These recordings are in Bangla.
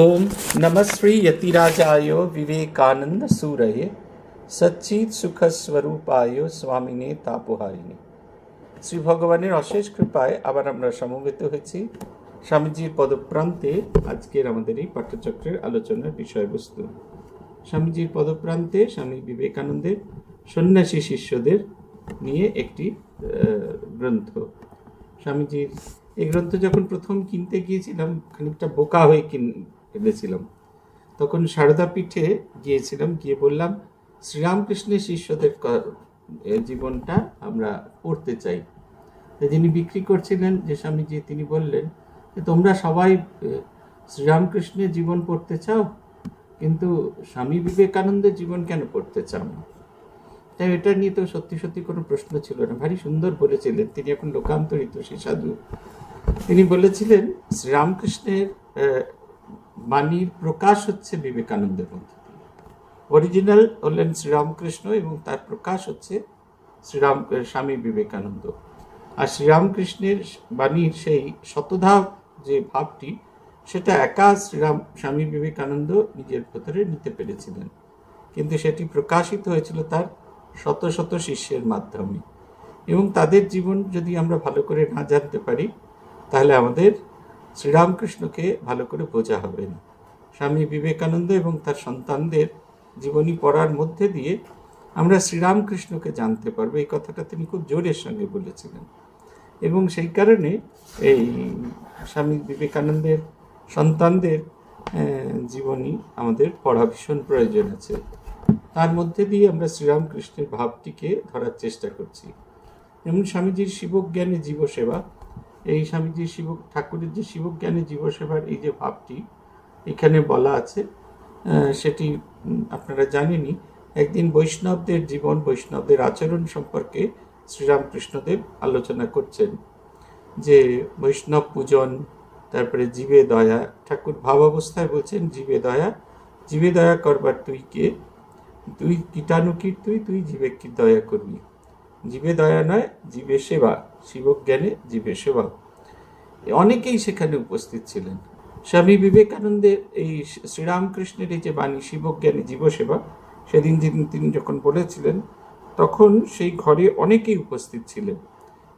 ओम नमः श्री यतिराजाय विवेकानंद सूरये সচ্চিত সুখ স্বরূপায় স্বামিনে তাপহারিণী শ্রী ভগবানের অশেষ কৃপায় আবার আমরা সমবেত হয়েছি স্বামীজির পদপ্রান্তে আজকের আমাদের এই পাঠ্যচক্রের আলোচনার বিষয়বস্তু স্বামীজির পদপ্রান্তে স্বামী বিবেকানন্দের সন্ন্যাসী শিষ্যদের নিয়ে একটি গ্রন্থ স্বামীজির এই গ্রন্থ যখন প্রথম কিনতে গিয়েছিলাম খানিকটা বোকা হয়ে কিন কেঁদেছিলাম তখন সারদা পিঠে গিয়েছিলাম গিয়ে বললাম শ্রীরামকৃষ্ণের শিষ্যদের জীবনটা আমরা পড়তে চাই যিনি বিক্রি করছিলেন যে স্বামীজি তিনি বললেন যে তোমরা সবাই শ্রীরামকৃষ্ণের জীবন পড়তে চাও কিন্তু স্বামী বিবেকানন্দের জীবন কেন পড়তে চাও না তাই এটা নিয়ে তো সত্যি সত্যি কোনো প্রশ্ন ছিল না ভারী সুন্দর বলেছিলেন তিনি এখন লোকান্তরিত সে সাধু তিনি বলেছিলেন শ্রীরামকৃষ্ণের বাণীর প্রকাশ হচ্ছে বিবেকানন্দের পদ্ধতি অরিজিনাল হলেন শ্রীরামকৃষ্ণ এবং তার প্রকাশ হচ্ছে শ্রীরাম স্বামী বিবেকানন্দ আর শ্রীরামকৃষ্ণের বাণীর সেই শতধা যে ভাবটি সেটা একা শ্রীরাম স্বামী বিবেকানন্দ নিজের ভেতরে নিতে পেরেছিলেন কিন্তু সেটি প্রকাশিত হয়েছিল তার শত শত শিষ্যের মাধ্যমে এবং তাদের জীবন যদি আমরা ভালো করে না জানতে পারি তাহলে আমাদের শ্রীরামকৃষ্ণকে ভালো করে বোঝা হবে না স্বামী বিবেকানন্দ এবং তার সন্তানদের জীবনী পড়ার মধ্যে দিয়ে আমরা শ্রীরামকৃষ্ণকে জানতে পারবো এই কথাটা তিনি খুব জোরের সঙ্গে বলেছিলেন এবং সেই কারণে এই স্বামী বিবেকানন্দের সন্তানদের জীবনী আমাদের পড়া ভীষণ প্রয়োজন আছে তার মধ্যে দিয়ে আমরা শ্রীরামকৃষ্ণের ভাবটিকে ধরার চেষ্টা করছি যেমন স্বামীজির শিবজ্ঞানী জীবসেবা এই স্বামীজি শিব ঠাকুরের যে শিবজ্ঞানী জীবসেবার এই যে ভাবটি এখানে বলা আছে সেটি আপনারা জানেনি একদিন বৈষ্ণবদের জীবন বৈষ্ণবদের আচরণ সম্পর্কে শ্রীরামকৃষ্ণদেব আলোচনা করছেন যে বৈষ্ণব পূজন তারপরে জীবে দয়া ঠাকুর ভাব অবস্থায় বলছেন জীবে দয়া জীবে দয়া করবার তুই কে তুই কীটাণুকির তুই তুই জীবে কি দয়া করবি জীবে দয়া নয় জীবে সেবা শিবজ্ঞানে জীবে সেবা অনেকেই সেখানে উপস্থিত ছিলেন স্বামী বিবেকানন্দের এই শ্রীরামকৃষ্ণের এই যে বাণী শিবজ্ঞানী জীবসেবা সেদিন যেদিন তিনি যখন বলেছিলেন তখন সেই ঘরে অনেকেই উপস্থিত ছিলেন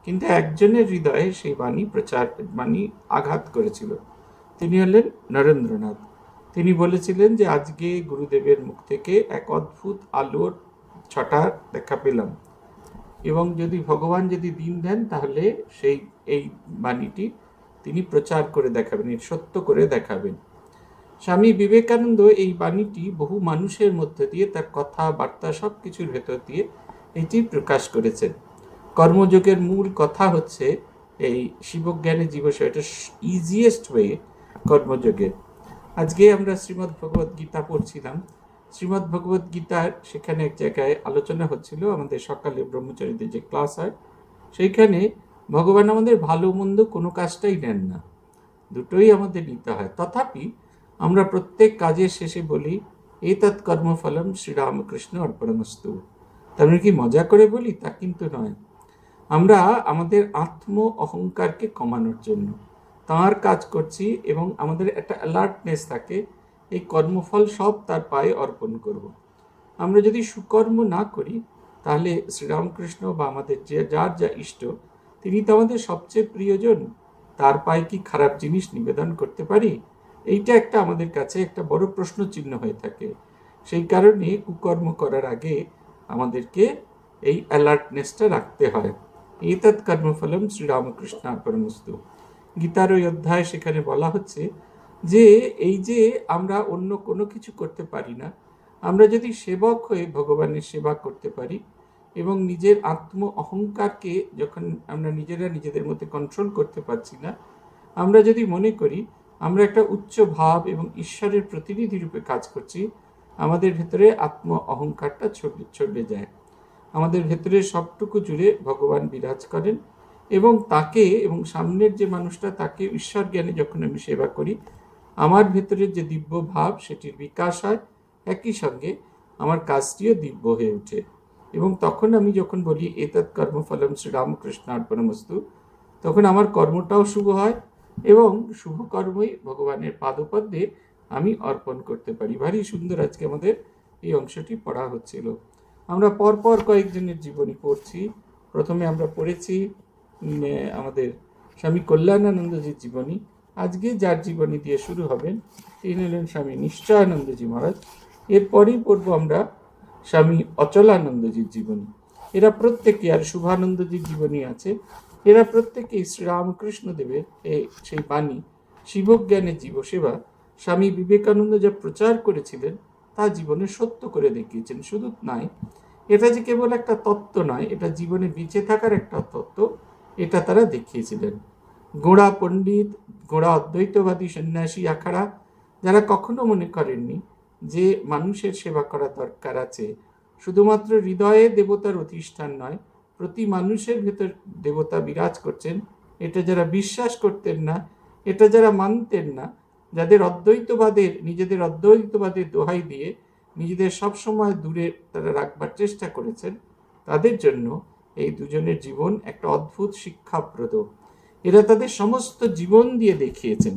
কিন্তু একজনের হৃদয়ে সেই বাণী প্রচার বাণী আঘাত করেছিল তিনি হলেন নরেন্দ্রনাথ তিনি বলেছিলেন যে আজকে গুরুদেবের মুখ থেকে এক অদ্ভুত আলোর ছটা দেখা পেলাম এবং যদি ভগবান যদি দিন দেন তাহলে সেই এই বাণীটি তিনি প্রচার করে দেখাবেন এর সত্য করে দেখাবেন স্বামী বিবেকানন্দ এই বাণীটি বহু মানুষের মধ্য দিয়ে তার কথা বার্তা সব কিছুর ভেতর দিয়ে এটি প্রকাশ করেছেন কর্মযোগের মূল কথা হচ্ছে এই শিবজ্ঞানে জীবসয় এটা ইজিয়েস্ট ওয়ে কর্মযোগের আজকে আমরা শ্রীমদ্ ভগবত গীতা পড়ছিলাম শ্রীমদ্ ভগবত গীতার সেখানে এক জায়গায় আলোচনা হচ্ছিল আমাদের সকালে ব্রহ্মচারীদের যে ক্লাস হয় সেইখানে ভগবান আমাদের ভালো মন্দ কোনো কাজটাই নেন না দুটোই আমাদের নিতে হয় তথাপি আমরা প্রত্যেক কাজের শেষে বলি এ তৎ কর্মফলম শ্রীরামকৃষ্ণ অর্পণস্তু তার মানে কি মজা করে বলি তা কিন্তু নয় আমরা আমাদের আত্ম অহংকারকে কমানোর জন্য তার কাজ করছি এবং আমাদের একটা অ্যালার্টনেস থাকে এই কর্মফল সব তার পায়ে অর্পণ করব। আমরা যদি সুকর্ম না করি তাহলে শ্রীরামকৃষ্ণ বা আমাদের যে যার যা ইষ্ট তিনি তো আমাদের সবচেয়ে প্রিয়জন তার পায়ে কি খারাপ জিনিস নিবেদন করতে পারি এইটা একটা আমাদের কাছে একটা বড় প্রশ্ন চিহ্ন হয়ে থাকে সেই কারণে কুকর্ম করার আগে আমাদেরকে এই অ্যালার্টনেসটা রাখতে হয় তৎ কর্মফলম শ্রীরামকৃষ্ণ পরমস্তু গীতার ওই অধ্যায় সেখানে বলা হচ্ছে যে এই যে আমরা অন্য কোনো কিছু করতে পারি না আমরা যদি সেবক হয়ে ভগবানের সেবা করতে পারি এবং নিজের আত্ম অহংকারকে যখন আমরা নিজেরা নিজেদের মধ্যে কন্ট্রোল করতে পারছি না আমরা যদি মনে করি আমরা একটা উচ্চ ভাব এবং ঈশ্বরের প্রতিনিধি রূপে কাজ করছি আমাদের ভেতরে আত্ম অহংকারটা ছড়ে যায় আমাদের ভেতরে সবটুকু জুড়ে ভগবান বিরাজ করেন এবং তাকে এবং সামনের যে মানুষটা তাকে ঈশ্বর জ্ঞানে যখন আমি সেবা করি আমার ভেতরের যে দিব্য ভাব সেটির বিকাশ হয় একই সঙ্গে আমার কাজটিও দিব্য হয়ে ওঠে এবং তখন আমি যখন বলি এতৎ কর্মফলম শ্রীরামকৃষ্ণার্পণমস্তু তখন আমার কর্মটাও শুভ হয় এবং শুভ কর্মই ভগবানের পাদপদ্যে আমি অর্পণ করতে পারি ভারী সুন্দর আজকে আমাদের এই অংশটি পড়া হচ্ছিল আমরা পরপর কয়েকজনের জীবনী পড়ছি প্রথমে আমরা পড়েছি আমাদের স্বামী কল্যাণানন্দজির জীবনী আজকে যার জীবনী দিয়ে শুরু হবেন তিনি হলেন স্বামী নিশ্চয়ানন্দজি মহারাজ এরপরেই পড়বো আমরা স্বামী অচলানন্দজির জীবনী এরা প্রত্যেকে আর শুভানন্দজির জীবনী আছে এরা প্রত্যেকেই শ্রীরামকৃষ্ণদেবের সেই বাণী শিবজ্ঞানের জীবসেবা স্বামী বিবেকানন্দ যা প্রচার করেছিলেন তা জীবনে সত্য করে দেখিয়েছেন শুধু নয় এটা যে কেবল একটা তত্ত্ব নয় এটা জীবনে বেঁচে থাকার একটা তত্ত্ব এটা তারা দেখিয়েছিলেন গোড়া পণ্ডিত গোড়া অদ্বৈতবাদী সন্ন্যাসী আখাড়া যারা কখনো মনে করেননি যে মানুষের সেবা করা দরকার আছে শুধুমাত্র হৃদয়ে দেবতার অধিষ্ঠান নয় প্রতি মানুষের ভেতর দেবতা বিরাজ করছেন এটা যারা বিশ্বাস করতেন না এটা যারা মানতেন না যাদের অদ্বৈতবাদের নিজেদের অদ্বৈতবাদের দোহাই দিয়ে নিজেদের সবসময় দূরে তারা রাখবার চেষ্টা করেছেন তাদের জন্য এই দুজনের জীবন একটা অদ্ভুত শিক্ষাপ্রদ এরা তাদের সমস্ত জীবন দিয়ে দেখিয়েছেন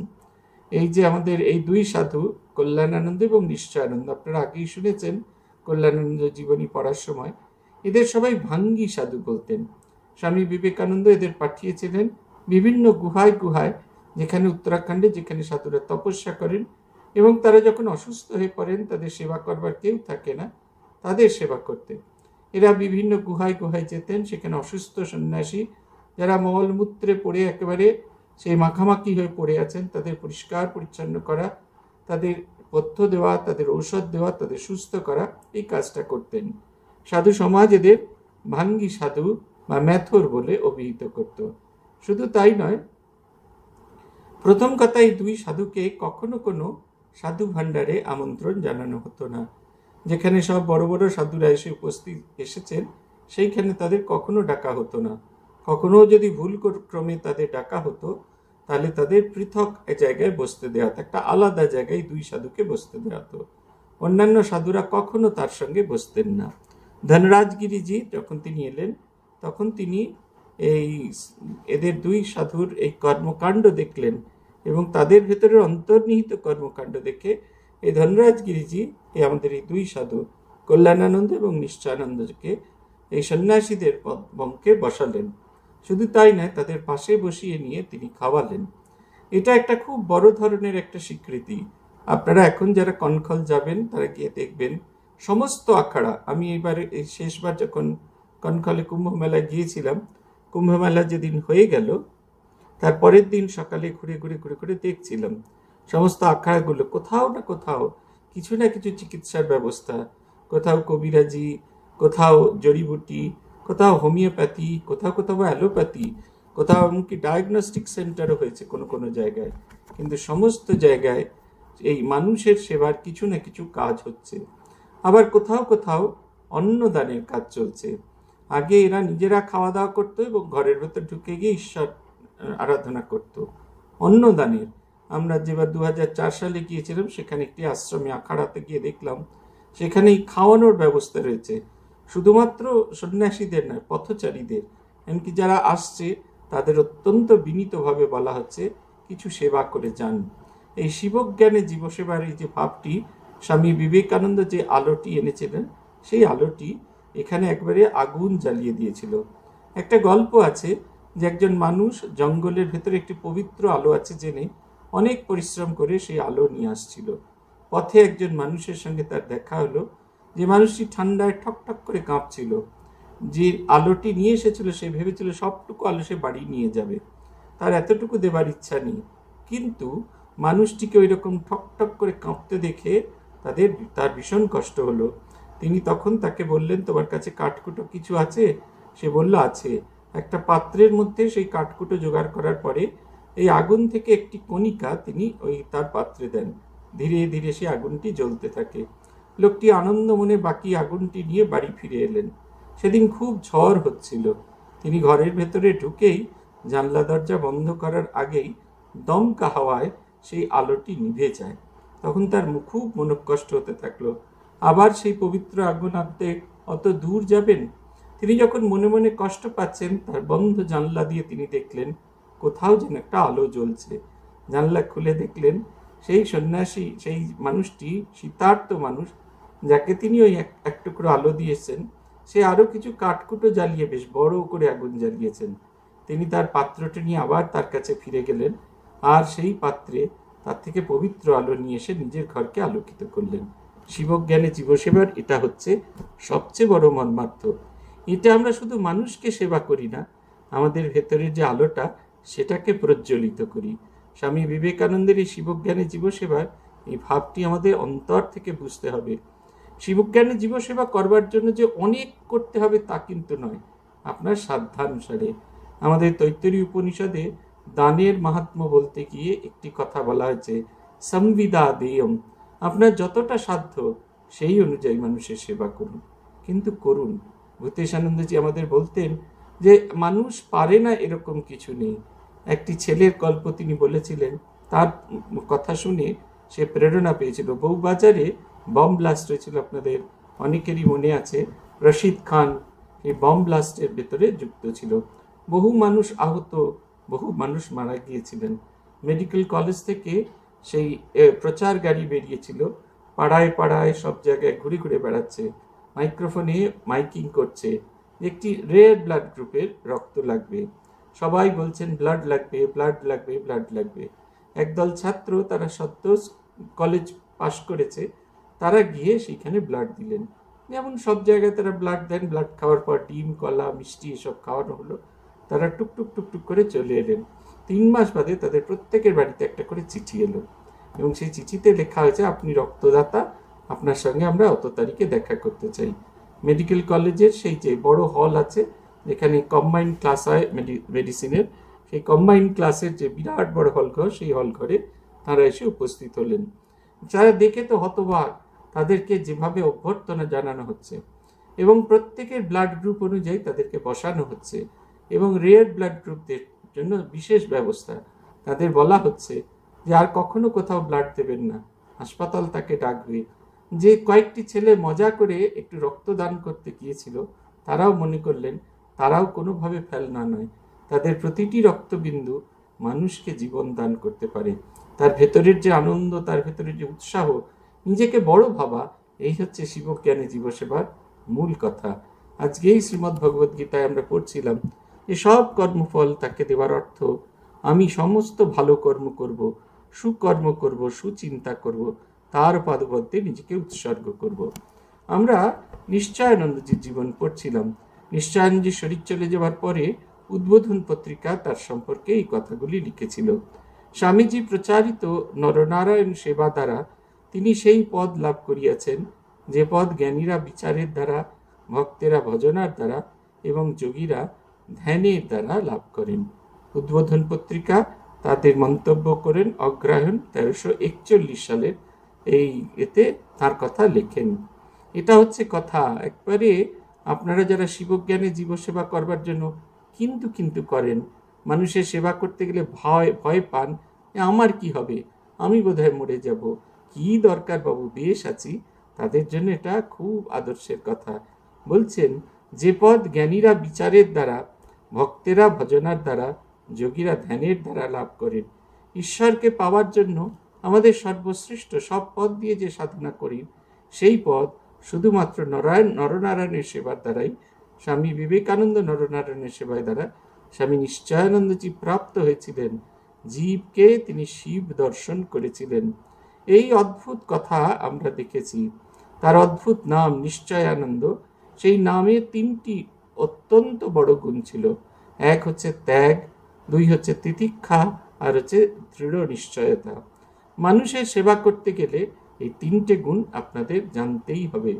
এই যে আমাদের এই দুই সাধু কল্যাণানন্দ এবং নিশ্চয়ানন্দ আপনারা আগেই শুনেছেন কল্যাণানন্দ জীবনী পড়ার সময় এদের সবাই ভাঙ্গি সাধু বলতেন স্বামী বিবেকানন্দ এদের পাঠিয়েছিলেন বিভিন্ন গুহায় গুহায় যেখানে উত্তরাখণ্ডে যেখানে সাধুরা তপস্যা করেন এবং তারা যখন অসুস্থ হয়ে পড়েন তাদের সেবা করবার কেউ থাকে না তাদের সেবা করতেন এরা বিভিন্ন গুহায় গুহায় যেতেন সেখানে অসুস্থ সন্ন্যাসী যারা মলমূত্রে পড়ে একেবারে সেই মাখামাখি হয়ে পড়ে আছেন তাদের পরিষ্কার পরিচ্ছন্ন করা তাদের পথ্য দেওয়া তাদের ঔষধ দেওয়া তাদের সুস্থ করা এই কাজটা করতেন সাধু সমাজ এদের ভাঙ্গি সাধু বা ম্যাথর বলে অভিহিত করত শুধু তাই নয় প্রথম কথা এই দুই সাধুকে কখনো কোনো সাধু ভাণ্ডারে আমন্ত্রণ জানানো হতো না যেখানে সব বড় বড় সাধুরা এসে উপস্থিত এসেছেন সেইখানে তাদের কখনো ডাকা হতো না কখনো যদি ভুল ক্রমে তাদের ডাকা হতো তাহলে তাদের পৃথক জায়গায় বসতে দেওয়া হতো একটা আলাদা জায়গায় দুই সাধুকে বসতে দেওয়া হতো অন্যান্য সাধুরা কখনো তার সঙ্গে বসতেন না ধনরাজগিরিজি যখন তিনি এলেন তখন তিনি এই এদের দুই সাধুর এই কর্মকাণ্ড দেখলেন এবং তাদের ভেতরের অন্তর্নিহিত কর্মকাণ্ড দেখে এই ধনরাজগিরিজি এই আমাদের এই দুই সাধু কল্যাণানন্দ এবং নিশ্চয়ানন্দকে এই সন্ন্যাসীদের বংকে বসালেন শুধু তাই নয় তাদের পাশে বসিয়ে নিয়ে তিনি খাওয়ালেন এটা একটা খুব বড় ধরনের একটা স্বীকৃতি আপনারা এখন যারা কনখল যাবেন তারা গিয়ে দেখবেন সমস্ত আখড়া আমি এই শেষবার যখন কনখলে কুম্ভ গিয়েছিলাম কুম্ভ মেলা যেদিন হয়ে গেল তার পরের দিন সকালে ঘুরে ঘুরে ঘুরে ঘুরে দেখছিলাম সমস্ত আখড়াগুলো কোথাও না কোথাও কিছু না কিছু চিকিৎসার ব্যবস্থা কোথাও কবিরাজি কোথাও জড়িবুটি কোথাও হোমিওপ্যাথি কোথাও কোথাও অ্যালোপ্যাথি কোথাও এমনকি ডায়াগনস্টিক সেন্টারও হয়েছে কোনো কোনো জায়গায় কিন্তু সমস্ত জায়গায় এই মানুষের সেবার কিছু না কিছু কাজ হচ্ছে আবার কোথাও কোথাও অন্নদানের কাজ চলছে আগে এরা নিজেরা খাওয়া দাওয়া করতো এবং ঘরের ভেতর ঢুকে গিয়ে ঈশ্বর আরাধনা করত অন্নদানের আমরা যেবার দু সালে গিয়েছিলাম সেখানে একটি আশ্রমে আখাড়াতে গিয়ে দেখলাম সেখানেই খাওয়ানোর ব্যবস্থা রয়েছে শুধুমাত্র সন্ন্যাসীদের নয় পথচারীদের এমনকি যারা আসছে তাদের অত্যন্ত বিনীতভাবে বলা হচ্ছে কিছু সেবা করে যান এই শিবজ্ঞানে জীবসেবার এই যে ভাবটি স্বামী বিবেকানন্দ যে আলোটি এনেছিলেন সেই আলোটি এখানে একবারে আগুন জ্বালিয়ে দিয়েছিল একটা গল্প আছে যে একজন মানুষ জঙ্গলের ভেতরে একটি পবিত্র আলো আছে জেনে অনেক পরিশ্রম করে সেই আলো নিয়ে আসছিল পথে একজন মানুষের সঙ্গে তার দেখা হলো যে মানুষটি ঠান্ডায় ঠকঠক করে কাঁপছিল যে আলোটি নিয়ে এসেছিল সে ভেবেছিল সবটুকু আলো সে বাড়ি নিয়ে যাবে তার এতটুকু দেবার ইচ্ছা নেই কিন্তু মানুষটিকে ওই রকম ঠকঠক করে কাঁপতে দেখে তাদের তার ভীষণ কষ্ট হলো তিনি তখন তাকে বললেন তোমার কাছে কাঠকুটো কিছু আছে সে বলল আছে একটা পাত্রের মধ্যে সেই কাঠকুটো জোগাড় করার পরে এই আগুন থেকে একটি কণিকা তিনি ওই তার পাত্রে দেন ধীরে ধীরে সেই আগুনটি জ্বলতে থাকে লোকটি আনন্দ মনে বাকি আগুনটি নিয়ে বাড়ি ফিরে এলেন সেদিন খুব ঝড় হচ্ছিল তিনি ঘরের ভেতরে ঢুকেই জানলা দরজা বন্ধ করার আগেই দমকা হাওয়ায় সেই আলোটি নিভে যায় তখন তার খুব কষ্ট হতে থাকলো আবার সেই পবিত্র আগুন আনতে অত দূর যাবেন তিনি যখন মনে মনে কষ্ট পাচ্ছেন তার বন্ধ জানলা দিয়ে তিনি দেখলেন কোথাও যেন একটা আলো জ্বলছে জানলা খুলে দেখলেন সেই সন্ন্যাসী সেই মানুষটি শীতার্থ মানুষ যাকে তিনি ওই এক টুকরো আলো দিয়েছেন সে আরও কিছু কাঠকুটো জ্বালিয়ে বেশ বড় করে আগুন জ্বালিয়েছেন তিনি তার পাত্রটি নিয়ে আবার তার কাছে ফিরে গেলেন আর সেই পাত্রে তার থেকে পবিত্র আলো নিয়ে এসে নিজের ঘরকে আলোকিত করলেন শিবজ্ঞানে জীবসেবার এটা হচ্ছে সবচেয়ে বড় মর্মার্থ এটা আমরা শুধু মানুষকে সেবা করি না আমাদের ভেতরের যে আলোটা সেটাকে প্রজ্বলিত করি স্বামী বিবেকানন্দের এই শিবজ্ঞানে জীবসেবার এই ভাবটি আমাদের অন্তর থেকে বুঝতে হবে শিবজ্ঞানে জীবসেবা করবার জন্য যে অনেক করতে হবে তা কিন্তু নয় আপনার সাধ্যানুসারে আমাদের তৈতরী উপনিষদে দানের মাহাত্ম বলতে গিয়ে একটি কথা বলা হয়েছে সংবিধা দেয়ম আপনার যতটা সাধ্য সেই অনুযায়ী মানুষের সেবা করুন কিন্তু করুন ভূতেশ আনন্দজি আমাদের বলতেন যে মানুষ পারে না এরকম কিছু নেই একটি ছেলের গল্প তিনি বলেছিলেন তার কথা শুনে সে প্রেরণা পেয়েছিল বউবাজারে বাজারে বম ব্লাস্ট হয়েছিল আপনাদের অনেকেরই মনে আছে রশিদ খান এই বম ব্লাস্টের ভেতরে যুক্ত ছিল বহু মানুষ আহত বহু মানুষ মারা গিয়েছিলেন মেডিকেল কলেজ থেকে সেই প্রচার গাড়ি বেরিয়েছিল পাড়ায় পাড়ায় সব জায়গায় ঘুরে ঘুরে বেড়াচ্ছে মাইক্রোফোনে মাইকিং করছে একটি রেড ব্লাড গ্রুপের রক্ত লাগবে সবাই বলছেন ব্লাড লাগবে ব্লাড লাগবে ব্লাড লাগবে একদল ছাত্র তারা সত্য কলেজ পাশ করেছে তারা গিয়ে সেখানে ব্লাড দিলেন যেমন সব জায়গায় তারা ব্লাড দেন ব্লাড খাওয়ার পর ডিম কলা মিষ্টি এসব খাওয়ানো হলো তারা টুকটুক টুকটুক করে চলে এলেন তিন মাস বাদে তাদের প্রত্যেকের বাড়িতে একটা করে চিঠি এলো এবং সেই চিঠিতে লেখা হয়েছে আপনি রক্তদাতা আপনার সঙ্গে আমরা অত তারিখে দেখা করতে চাই মেডিকেল কলেজের সেই যে বড় হল আছে যেখানে কম্বাইন্ড ক্লাস হয় মেডিসিনের সেই কম্বাইন্ড ক্লাসের যে বিরাট বড় হল ঘর সেই হল ঘরে তারা এসে উপস্থিত হলেন যারা দেখে তো হতবাক তাদেরকে যেভাবে অভ্যর্থনা জানানো হচ্ছে এবং প্রত্যেকের ব্লাড গ্রুপ অনুযায়ী তাদেরকে বসানো হচ্ছে এবং রেয়ার ব্লাড গ্রুপদের জন্য বিশেষ ব্যবস্থা তাদের বলা হচ্ছে যে আর কখনো কোথাও ব্লাড দেবেন না হাসপাতাল তাকে ডাকবে যে কয়েকটি ছেলে মজা করে একটু রক্তদান করতে গিয়েছিল তারাও মনে করলেন তারাও কোনোভাবে ফেলনা নয় তাদের প্রতিটি রক্তবিন্দু মানুষকে জীবন দান করতে পারে তার ভেতরের যে আনন্দ তার ভেতরের যে উৎসাহ নিজেকে বড় ভাবা এই হচ্ছে শিবজ্ঞানী জীবসেবার মূল কথা আজকে এই শ্রীমদ্ গীতায় আমরা পড়ছিলাম যে সব কর্মফল তাকে দেওয়ার অর্থ আমি সমস্ত ভালো কর্ম করব সুকর্ম করব সুচিন্তা করব তার পাদপদ্মে নিজেকে উৎসর্গ করব আমরা নিশ্চয়ানন্দজির জীবন পড়ছিলাম নিশ্চয়ানন্দজি শরীর চলে যাওয়ার পরে উদ্বোধন পত্রিকা তার সম্পর্কে এই কথাগুলি লিখেছিল স্বামীজি প্রচারিত নরনারায়ণ সেবা দ্বারা তিনি সেই পদ লাভ করিয়াছেন যে পদ জ্ঞানীরা বিচারের দ্বারা ভক্তেরা ভজনার দ্বারা এবং যোগীরা ধ্যানের দ্বারা লাভ করেন উদ্বোধন পত্রিকা তাদের মন্তব্য করেন অগ্রায়ণ তেরোশো একচল্লিশ সালের এই এতে তার কথা লেখেন এটা হচ্ছে কথা একবারে আপনারা যারা শিবজ্ঞানে জীবসেবা করবার জন্য কিন্তু কিন্তু করেন মানুষের সেবা করতে গেলে ভয় ভয় পান আমার কি হবে আমি বোধহয় মরে যাব কি দরকার বাবু বেশ আছি তাদের জন্য এটা খুব আদর্শের কথা বলছেন যে পদ জ্ঞানীরা বিচারের দ্বারা ভক্তেরা ভজনার দ্বারা যোগীরা ধ্যানের দ্বারা লাভ করেন ঈশ্বরকে পাওয়ার জন্য আমাদের সর্বশ্রেষ্ঠ সব পদ দিয়ে যে সাধনা করি সেই পদ শুধুমাত্র নরায়ণ নরনারায়ণের সেবার দ্বারাই স্বামী বিবেকানন্দ নরনারায়ণের সেবায় দ্বারা স্বামী নিশ্চয়ানন্দজি প্রাপ্ত হয়েছিলেন জীবকে তিনি শিব দর্শন করেছিলেন এই অদ্ভুত কথা আমরা দেখেছি তার অদ্ভুত নাম নিশ্চয় আনন্দ সেই নামে তিনটি অত্যন্ত বড় গুণ ছিল এক হচ্ছে ত্যাগ দুই হচ্ছে তিতিক্ষা আর হচ্ছে দৃঢ় নিশ্চয়তা মানুষের সেবা করতে গেলে এই তিনটে গুণ আপনাদের জানতেই হবে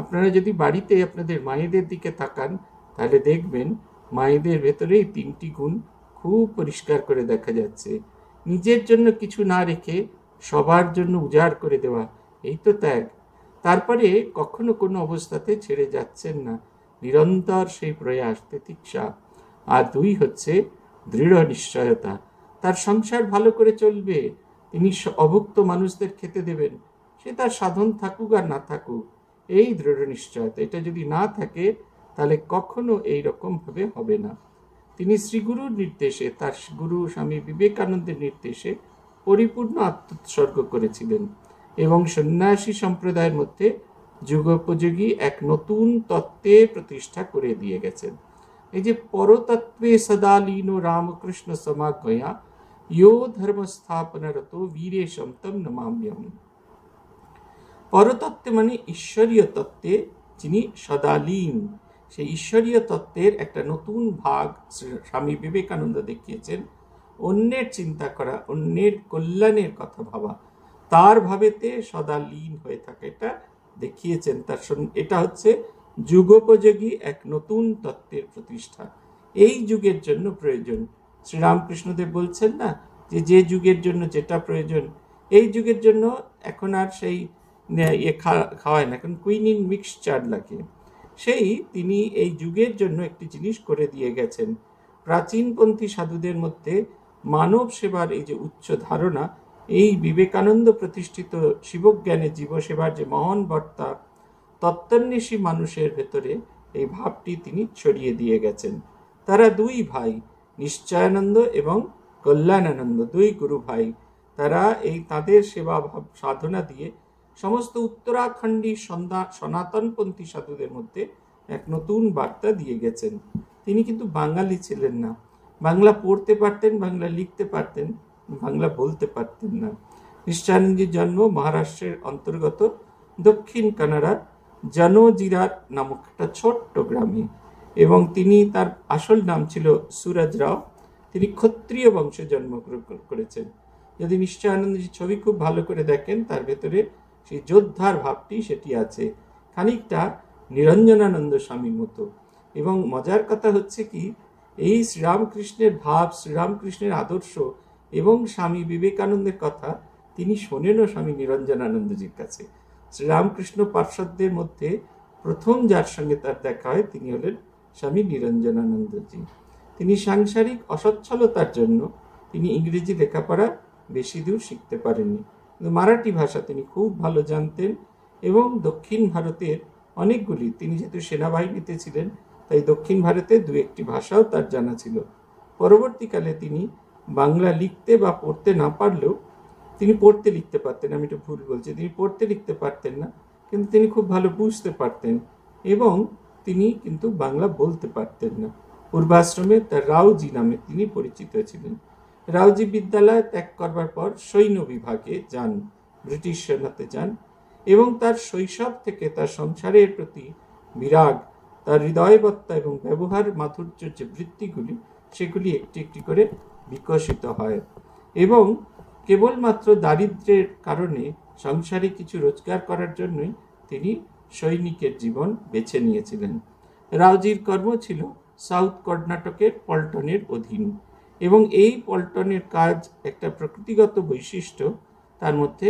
আপনারা যদি বাড়িতে আপনাদের মায়েদের দিকে তাকান তাহলে দেখবেন মায়েদের ভেতরে এই তিনটি গুণ খুব পরিষ্কার করে দেখা যাচ্ছে নিজের জন্য কিছু না রেখে সবার জন্য উজাড় করে দেওয়া এই তো ত্যাগ তারপরে কখনো কোনো অবস্থাতে ছেড়ে যাচ্ছেন না নিরন্তর সেই প্রয়াস তেতিক্ষা আর দুই হচ্ছে দৃঢ় নিশ্চয়তা তার সংসার ভালো করে চলবে তিনি অভুক্ত মানুষদের খেতে দেবেন সে তার সাধন থাকুক আর না থাকুক এই দৃঢ় নিশ্চয়তা এটা যদি না থাকে তাহলে কখনো এই রকমভাবে হবে না তিনি শ্রীগুরুর নির্দেশে তার গুরু স্বামী বিবেকানন্দের নির্দেশে পরিপূর্ণ আত্মোৎসর্গ করেছিলেন এবং সন্ন্যাসী সম্প্রদায়ের মধ্যে যুগোপযোগী এক নতুন তত্ত্বে প্রতিষ্ঠা করে দিয়ে গেছেন এই যে পরতত্ত্বে সদালীন রামকৃষ্ণ সমাগয়া ইয়ো ধর্ম স্থাপনারত বীরে সন্তম নমাম্যম পরতত্ত্বে মানে ঈশ্বরীয় তত্ত্বে যিনি সদালীন সেই ঈশ্বরীয় তত্ত্বের একটা নতুন ভাগ স্বামী বিবেকানন্দ দেখিয়েছেন অন্যের চিন্তা করা অন্যের কল্যাণের কথা ভাবা তার ভাবেতে সদা লীন হয়ে থাকে এটা দেখিয়েছেন তার এটা হচ্ছে যুগোপযোগী এক নতুন তত্ত্বের প্রতিষ্ঠা এই যুগের জন্য প্রয়োজন শ্রীরামকৃষ্ণদেব বলছেন না যে যে যুগের জন্য যেটা প্রয়োজন এই যুগের জন্য এখন আর সেই ইয়ে খাওয়ায় না কুইন কুইনিন মিক্সচার লাগে সেই তিনি এই যুগের জন্য একটি জিনিস করে দিয়ে গেছেন প্রাচীনপন্থী সাধুদের মধ্যে মানব সেবার এই যে উচ্চ ধারণা এই বিবেকানন্দ প্রতিষ্ঠিত শিবজ্ঞানে জীবসেবার যে মহান বার্তা তত্ত্বান্বেষী মানুষের ভেতরে এই ভাবটি তিনি ছড়িয়ে দিয়ে গেছেন তারা দুই ভাই নিশ্চয়ানন্দ এবং কল্যাণানন্দ দুই গুরু ভাই তারা এই তাদের সেবা ভাব সাধনা দিয়ে সমস্ত উত্তরাখণ্ডী সন্ধ্যা সনাতনপন্থী সাধুদের মধ্যে এক নতুন বার্তা দিয়ে গেছেন তিনি কিন্তু বাঙালি ছিলেন না বাংলা পড়তে পারতেন বাংলা লিখতে পারতেন বাংলা বলতে পারতেন না কৃষ্ণানন্দীর জন্ম মহারাষ্ট্রের অন্তর্গত দক্ষিণ কানাডার জানোজিরার নামক একটা ছোট্ট গ্রামে এবং তিনি তার আসল নাম ছিল সুরাজ রাও তিনি ক্ষত্রিয় বংশে জন্মগ্রহণ করেছেন যদি নিশ্চয়ানন্দজির ছবি খুব ভালো করে দেখেন তার ভেতরে সেই যোদ্ধার ভাবটি সেটি আছে খানিকটা নিরঞ্জনানন্দ স্বামীর মতো এবং মজার কথা হচ্ছে কি এই শ্রীরামকৃষ্ণের ভাব শ্রীরামকৃষ্ণের আদর্শ এবং স্বামী বিবেকানন্দের কথা তিনি শোনেনও স্বামী নিরঞ্জনানন্দজির কাছে শ্রীরামকৃষ্ণ পার্শ্বদের মধ্যে প্রথম যার সঙ্গে তার দেখা হয় তিনি হলেন স্বামী নিরঞ্জনানন্দজি তিনি সাংসারিক অসচ্ছলতার জন্য তিনি ইংরেজি লেখাপড়া বেশি দূর শিখতে পারেননি কিন্তু মারাঠি ভাষা তিনি খুব ভালো জানতেন এবং দক্ষিণ ভারতের অনেকগুলি তিনি যেহেতু সেনাবাহিনীতে ছিলেন তাই দক্ষিণ ভারতে দু একটি ভাষাও তার জানা ছিল পরবর্তীকালে তিনি বাংলা লিখতে বা পড়তে না পারলেও তিনি পড়তে লিখতে পারতেন আমি এটা ভুল বলছি তিনি পড়তে লিখতে পারতেন না কিন্তু তিনি খুব ভালো বুঝতে পারতেন এবং তিনি কিন্তু বাংলা বলতে পারতেন না পূর্বাশ্রমে তার রাউজি নামে তিনি পরিচিত ছিলেন রাউজি বিদ্যালয় ত্যাগ করবার পর সৈন্য বিভাগে যান ব্রিটিশ সেনাতে যান এবং তার শৈশব থেকে তার সংসারের প্রতি বিরাগ তার হৃদয়বত্তা এবং ব্যবহার মাধুর্যের যে বৃত্তিগুলি সেগুলি একটি একটি করে বিকশিত হয় এবং কেবলমাত্র দারিদ্রের কারণে সংসারে কিছু রোজগার করার জন্যই তিনি সৈনিকের জীবন বেছে নিয়েছিলেন রাওজির কর্ম ছিল সাউথ কর্ণাটকের পল্টনের অধীন এবং এই পল্টনের কাজ একটা প্রকৃতিগত বৈশিষ্ট্য তার মধ্যে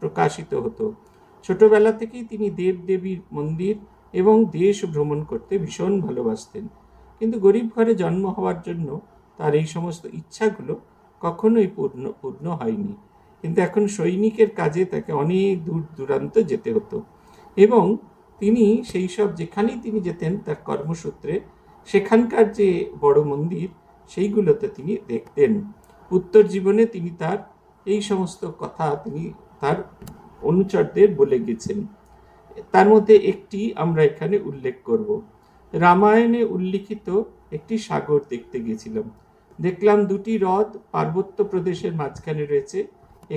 প্রকাশিত হতো ছোটবেলা থেকেই তিনি দেবদেবীর মন্দির এবং দেশ ভ্রমণ করতে ভীষণ ভালোবাসতেন কিন্তু গরিব ঘরে জন্ম হওয়ার জন্য তার এই সমস্ত ইচ্ছাগুলো কখনোই পূর্ণ পূর্ণ হয়নি কিন্তু এখন সৈনিকের কাজে তাকে অনেক দূর দূরান্ত যেতে হতো এবং তিনি সেই সব যেখানেই তিনি যেতেন তার কর্মসূত্রে সেখানকার যে বড় মন্দির সেইগুলোতে তিনি দেখতেন উত্তর জীবনে তিনি তার এই সমস্ত কথা তিনি তার অনুচরদের বলে গেছেন তার মধ্যে একটি আমরা এখানে উল্লেখ করব রামায়ণে উল্লিখিত একটি সাগর দেখতে গেছিলাম দেখলাম দুটি হ্রদ পার্বত্য প্রদেশের মাঝখানে রয়েছে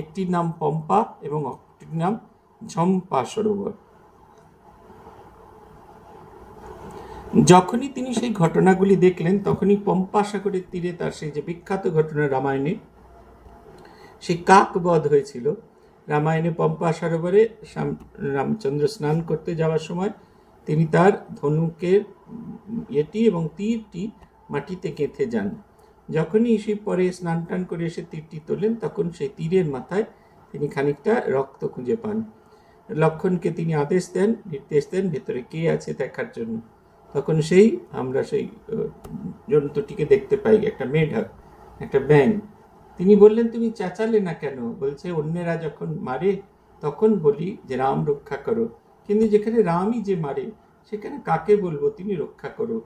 একটির নাম পম্পা এবং অপরটির নাম ঝম্পা সরোবর যখনই তিনি সেই ঘটনাগুলি দেখলেন তখনই পম্পা সাগরের তীরে তার সেই যে বিখ্যাত ঘটনা রামায়ণে সে কাক বধ হয়েছিল রামায়ণে পম্পা সরোবরে রামচন্দ্র স্নান করতে যাওয়ার সময় তিনি তার ধনুকের এটি এবং তীরটি মাটিতে গেঁথে যান যখনই সে পরে স্নান টান করে এসে তীরটি তোলেন তখন সেই তীরের মাথায় তিনি খানিকটা রক্ত খুঁজে পান লক্ষণকে তিনি আদেশ দেন নির্দেশ দেন ভেতরে কে আছে দেখার জন্য তখন সেই আমরা সেই জন্তুটিকে দেখতে পাই একটা মেঢা একটা ব্যাঙ তিনি বললেন তুমি চেঁচালে না কেন বলছে অন্যেরা যখন মারে তখন বলি যে রাম রক্ষা করো কিন্তু যেখানে রামই যে মারে সেখানে কাকে বলবো তিনি রক্ষা করো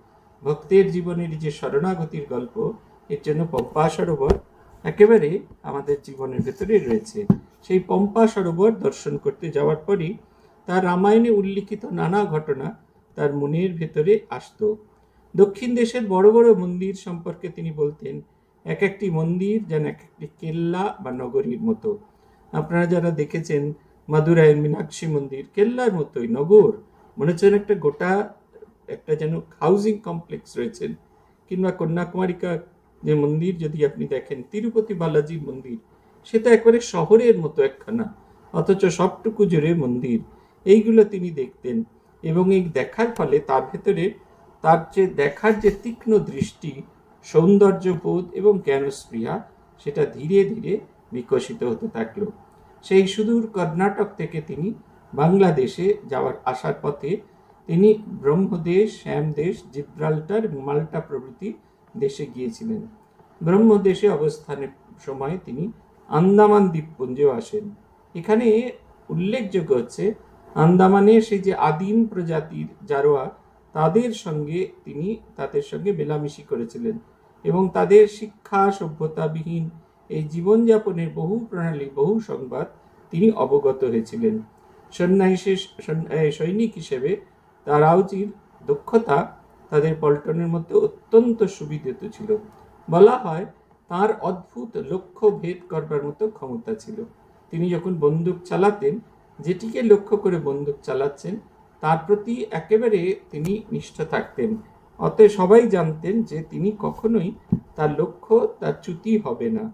ভক্তের জীবনের যে শরণাগতির গল্প এর জন্য পম্পা সরোবর একেবারে আমাদের জীবনের ভেতরে রয়েছে সেই পম্পা সরোবর দর্শন করতে যাওয়ার পরই তার রামায়ণে উল্লিখিত নানা ঘটনা তার মনের ভেতরে আসত দক্ষিণ দেশের বড় বড় মন্দির সম্পর্কে তিনি বলতেন এক একটি মন্দির যেন এক একটি কেল্লা বা নগরীর মতো আপনারা যারা দেখেছেন মাদুরাইয়ের মীনাক্ষী মন্দির কেল্লার মতোই নগর মনে হচ্ছে একটা গোটা একটা যেন হাউজিং কমপ্লেক্স রয়েছেন কিংবা কন্যাকুমারিকা যে মন্দির যদি আপনি দেখেন তিরুপতি বালাজির মন্দির সেটা একবারে শহরের মতো একখানা অথচ সবটুকু জুড়ে মন্দির এইগুলো তিনি দেখতেন এবং এই দেখার ফলে তার ভেতরে তার যে দেখার যে তীক্ষ্ণ দৃষ্টি সৌন্দর্যবোধ এবং জ্ঞানস্পৃহা সেটা ধীরে ধীরে বিকশিত হতে থাকল সেই সুদূর কর্ণাটক থেকে তিনি বাংলাদেশে যাওয়ার আসার পথে তিনি ব্রহ্মদেশ শ্যামদেশ জিব্রাল্টার মাল্টা প্রভৃতি দেশে গিয়েছিলেন ব্রহ্মদেশে অবস্থানের সময় তিনি আন্দামান দ্বীপপুঞ্জেও আসেন এখানে উল্লেখযোগ্য হচ্ছে আন্দামানের সেই যে আদিম প্রজাতির জারোয়া তাদের সঙ্গে তিনি তাদের সঙ্গে মেলামিশি করেছিলেন এবং তাদের শিক্ষা সভ্যতাবিহীন এই জীবনযাপনের বহু প্রণালী বহু সংবাদ তিনি অবগত হয়েছিলেন সন্ন্যাসী সৈনিক হিসেবে তার আউজির দক্ষতা তাদের পল্টনের মধ্যে অত্যন্ত সুবিধিত ছিল বলা হয় তার অদ্ভুত লক্ষ্য ভেদ করবার মতো ক্ষমতা ছিল তিনি যখন বন্দুক চালাতেন যেটিকে লক্ষ্য করে বন্দুক চালাচ্ছেন তার প্রতি একেবারে তিনি নিষ্ঠা থাকতেন অতএব সবাই জানতেন যে তিনি কখনোই তার লক্ষ্য তার চ্যুতি হবে না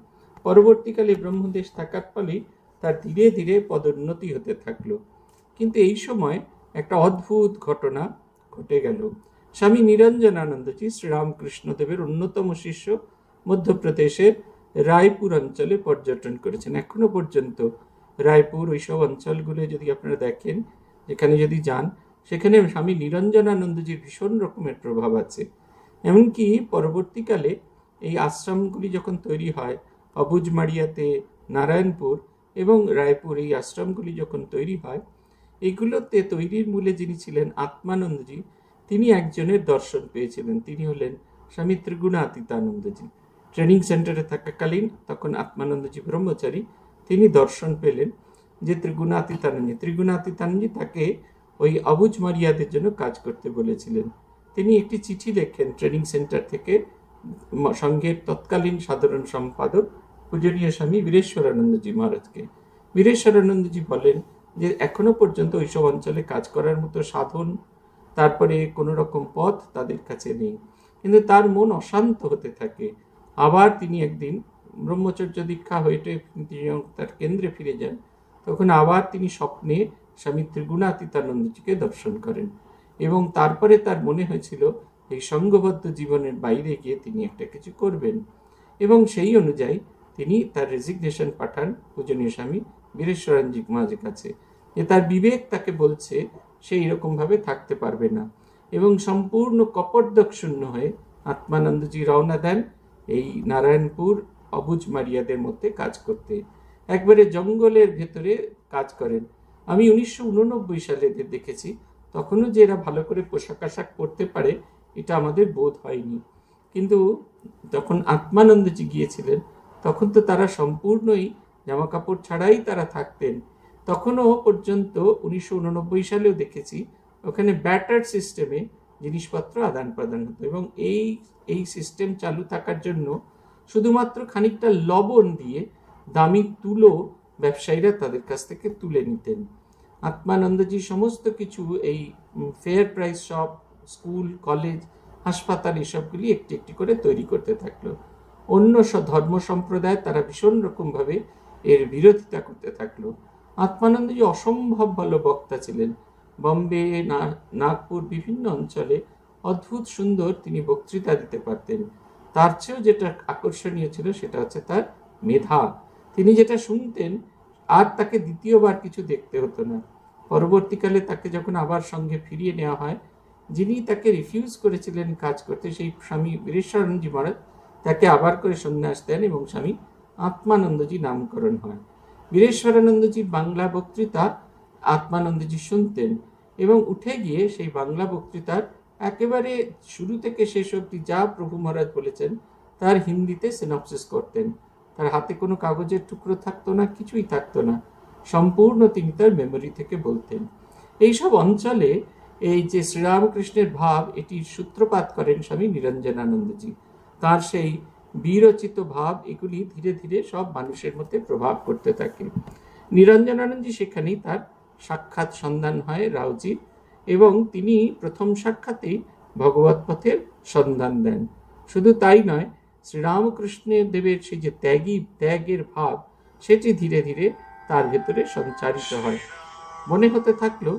পরবর্তীকালে ব্রহ্মদেশ থাকার ফলে তার ধীরে ধীরে পদোন্নতি হতে থাকলো কিন্তু এই সময় একটা অদ্ভুত ঘটনা ঘটে গেল স্বামী নিরঞ্জনানন্দজি শ্রীরামকৃষ্ণদেবের অন্যতম শিষ্য মধ্যপ্রদেশের রায়পুর অঞ্চলে পর্যটন করেছেন এখনো পর্যন্ত রায়পুর ওইসব অঞ্চলগুলো যদি আপনারা দেখেন এখানে যদি যান সেখানে স্বামী নিরঞ্জনানন্দজির ভীষণ রকমের প্রভাব আছে এমনকি পরবর্তীকালে এই আশ্রমগুলি যখন তৈরি হয় অবুজমারিয়াতে নারায়ণপুর এবং রায়পুর এই আশ্রমগুলি যখন তৈরি হয় এইগুলোতে তৈরির মূলে যিনি ছিলেন আত্মানন্দজি তিনি একজনের দর্শন পেয়েছিলেন তিনি হলেন স্বামী ত্রিগুণাতীতানন্দজি ট্রেনিং সেন্টারে থাকাকালীন তখন আত্মানন্দজি ব্রহ্মচারী তিনি দর্শন পেলেন যে ত্রিগুণাতীতানন্দজি ত্রিগুণাতীতানন্দজি তাকে ওই আবুজ মারিয়াদের জন্য কাজ করতে বলেছিলেন তিনি একটি চিঠি লেখেন ট্রেনিং সেন্টার থেকে সংঘের তৎকালীন সাধারণ সম্পাদক পূজনীয় স্বামী বীরেশ্বরানন্দজি মহারাজকে বীরেশ্বরানন্দজি বলেন যে এখনো পর্যন্ত ওইসব অঞ্চলে কাজ করার মতো সাধন তারপরে কোনো রকম পথ তাদের কাছে নেই কিন্তু তার মন অশান্ত হতে থাকে আবার তিনি একদিন ব্রহ্মচর্য দীক্ষা হয়ে তিনি তার কেন্দ্রে ফিরে যান তখন আবার তিনি স্বপ্নে স্বামী ত্রিগুণাতীতানন্দজিকে দর্শন করেন এবং তারপরে তার মনে হয়েছিল এই সঙ্গবদ্ধ জীবনের বাইরে গিয়ে তিনি একটা কিছু করবেন এবং সেই অনুযায়ী তিনি তার রেজিগনেশন পাঠান পূজনীয় স্বামী বীরেশ্বরঞ্জিক মাঝের কাছে যে তার বিবেক তাকে বলছে সে এরকমভাবে থাকতে পারবে না এবং সম্পূর্ণ কপর্দক শূন্য হয়ে আত্মানন্দজি রওনা দেন এই নারায়ণপুর অবুজ মারিয়াদের মধ্যে কাজ করতে একবারে জঙ্গলের ভেতরে কাজ করেন আমি উনিশশো সালে এদের দেখেছি তখনও যে এরা ভালো করে পোশাক আশাক করতে পারে এটা আমাদের বোধ হয়নি কিন্তু যখন আত্মানন্দজি গিয়েছিলেন তখন তো তারা সম্পূর্ণই জামা কাপড় ছাড়াই তারা থাকতেন তখনও পর্যন্ত উনিশশো সালেও দেখেছি ওখানে ব্যাটার সিস্টেমে জিনিসপত্র আদান প্রদান হতো এবং এই এই সিস্টেম চালু থাকার জন্য শুধুমাত্র খানিকটা লবণ দিয়ে দামি তুলো ব্যবসায়ীরা তাদের কাছ থেকে তুলে নিতেন আত্মানন্দজি সমস্ত কিছু এই fair price shop school college হাসপাতাল এসবগুলি একটি একটি করে তৈরি করতে থাকলো অন্য ধর্ম সম্প্রদায় তারা ভীষণ রকমভাবে এর বিরোধিতা করতে থাকলো আত্মানন্দজি অসম্ভব ভালো বক্তা ছিলেন বম্বে নাগপুর বিভিন্ন অঞ্চলে অদ্ভুত সুন্দর তিনি বক্তৃতা দিতে পারতেন তার চেয়েও যেটা আকর্ষণীয় ছিল সেটা হচ্ছে তার মেধা তিনি যেটা শুনতেন আর তাকে দ্বিতীয়বার কিছু দেখতে হতো না পরবর্তীকালে তাকে যখন আবার সঙ্গে ফিরিয়ে নেওয়া হয় যিনি তাকে রিফিউজ করেছিলেন কাজ করতে সেই স্বামী বীরেশ্বরণজি মহারাজ তাকে আবার করে সন্ন্যাস দেন এবং স্বামী আত্মানন্দজি নামকরণ হয় বীরেশ্বরানন্দজি বাংলা বক্তৃতা আত্মানন্দজি শুনতেন এবং উঠে গিয়ে সেই বাংলা বক্তৃতার একেবারে শুরু থেকে শেষ অবধি যা প্রভু মহারাজ বলেছেন তার হিন্দিতে সিনপসিস করতেন তার হাতে কোনো কাগজের টুকরো থাকতো না কিছুই থাকতো না সম্পূর্ণ তিনি তার মেমোরি থেকে বলতেন এইসব অঞ্চলে এই যে শ্রীরামকৃষ্ণের ভাব এটির সূত্রপাত করেন স্বামী নিরঞ্জনানন্দজি তার সেই বিরচিত ভাব এগুলি ধীরে ধীরে সব মানুষের মধ্যে প্রভাব করতে থাকে নিরঞ্জনানন্দজি সেখানেই তার সাক্ষাৎ সন্ধান হয় রাউজির এবং তিনি প্রথম সাক্ষাতেই ভগবত পথের সন্ধান দেন শুধু তাই নয় শ্রীরামকৃষ্ণের দেবের সেই যে ত্যাগী ত্যাগের ভাব সেটি ধীরে ধীরে তার ভেতরে সঞ্চারিত হয় মনে হতে থাকলো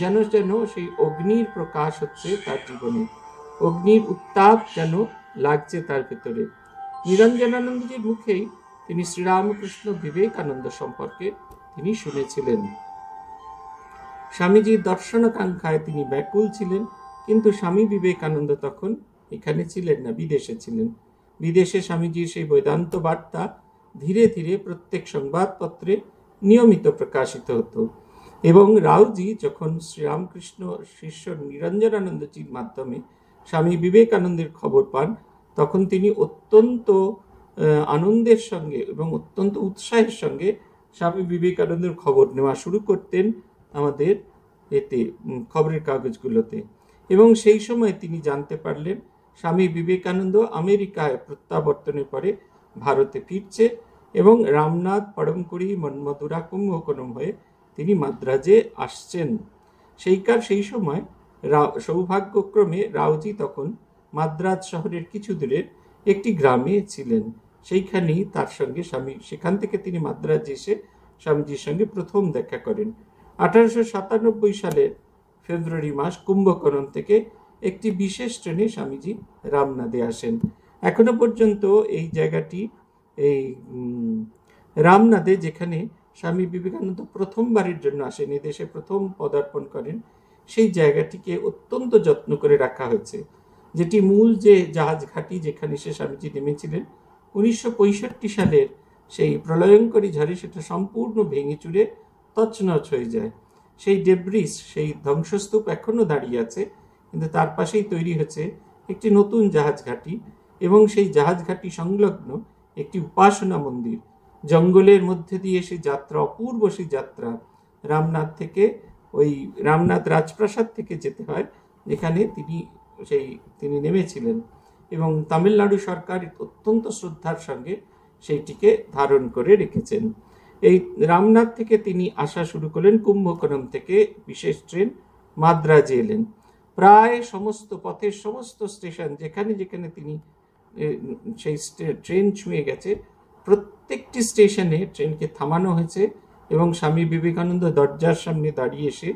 যেন যেন সেই অগ্নির প্রকাশ হচ্ছে তার জীবনে অগ্নির উত্তাপ যেন লাগছে তার ভেতরে নিরঞ্জনানন্দজির মুখেই তিনি শ্রীরামকৃষ্ণ বিবেকানন্দ সম্পর্কে তিনি শুনেছিলেন স্বামীজির দর্শনাকাঙ্ক্ষায় তিনি ব্যাকুল ছিলেন কিন্তু স্বামী বিবেকানন্দ তখন এখানে ছিলেন না বিদেশে ছিলেন বিদেশে স্বামীজির সেই বেদান্ত বার্তা ধীরে ধীরে প্রত্যেক সংবাদপত্রে নিয়মিত প্রকাশিত হতো এবং রাউজি যখন শ্রীরামকৃষ্ণ শিষ্য নিরঞ্জনানন্দজির মাধ্যমে স্বামী বিবেকানন্দের খবর পান তখন তিনি অত্যন্ত আনন্দের সঙ্গে এবং অত্যন্ত উৎসাহের সঙ্গে স্বামী বিবেকানন্দের খবর নেওয়া শুরু করতেন আমাদের এতে খবরের কাগজগুলোতে এবং সেই সময় তিনি জানতে পারলেন স্বামী বিবেকানন্দ আমেরিকায় প্রত্যাবর্তনের পরে ভারতে ফিরছে এবং রামনাথ পরমকুড়ি মন্মধুরা কুম্ভকোণম হয়ে তিনি মাদ্রাজে আসছেন সেইকার সেই সময় সৌভাগ্যক্রমে রাউজি তখন মাদ্রাজ শহরের কিছু দূরের একটি গ্রামে ছিলেন সেইখানেই তার সঙ্গে স্বামী সেখান থেকে তিনি মাদ্রাজ এসে স্বামীজির সঙ্গে প্রথম দেখা করেন আঠারোশো সাতানব্বই সালের ফেব্রুয়ারি মাস কুম্ভকোণম থেকে একটি বিশেষ ট্রেনে স্বামীজি রামনাদে আসেন এখনো পর্যন্ত এই জায়গাটি এই রামনাদে যেখানে স্বামী বিবেকানন্দ প্রথমবারের জন্য আসেন দেশে প্রথম পদার্পণ করেন সেই জায়গাটিকে অত্যন্ত যত্ন করে রাখা হয়েছে যেটি মূল যে জাহাজ ঘাটি যেখানে সে স্বামীজি নেমেছিলেন উনিশশো সালের সেই প্রলয়ঙ্করী ঝড়ে সেটা সম্পূর্ণ ভেঙে চুরে তছনছ হয়ে যায় সেই ডেব্রিস সেই ধ্বংসস্তূপ এখনও দাঁড়িয়ে আছে কিন্তু তার পাশেই তৈরি হয়েছে একটি নতুন জাহাজ ঘাটি এবং সেই জাহাজ ঘাটি সংলগ্ন একটি উপাসনা মন্দির জঙ্গলের মধ্যে দিয়ে সে যাত্রা অপূর্ব সেই যাত্রা রামনাথ থেকে ওই রামনাথ রাজপ্রাসাদ থেকে যেতে হয় যেখানে তিনি সেই তিনি নেমেছিলেন এবং তামিলনাড়ু সরকার অত্যন্ত শ্রদ্ধার সঙ্গে সেইটিকে ধারণ করে রেখেছেন এই রামনাথ থেকে তিনি আসা শুরু করলেন কুম্ভকোণম থেকে বিশেষ ট্রেন মাদ্রাজে এলেন প্রায় সমস্ত পথের সমস্ত স্টেশন যেখানে যেখানে তিনি সেই ট্রেন ছুঁয়ে গেছে প্রত্যেকটি স্টেশনে ট্রেনকে থামানো হয়েছে এবং স্বামী বিবেকানন্দ দরজার সামনে দাঁড়িয়ে এসে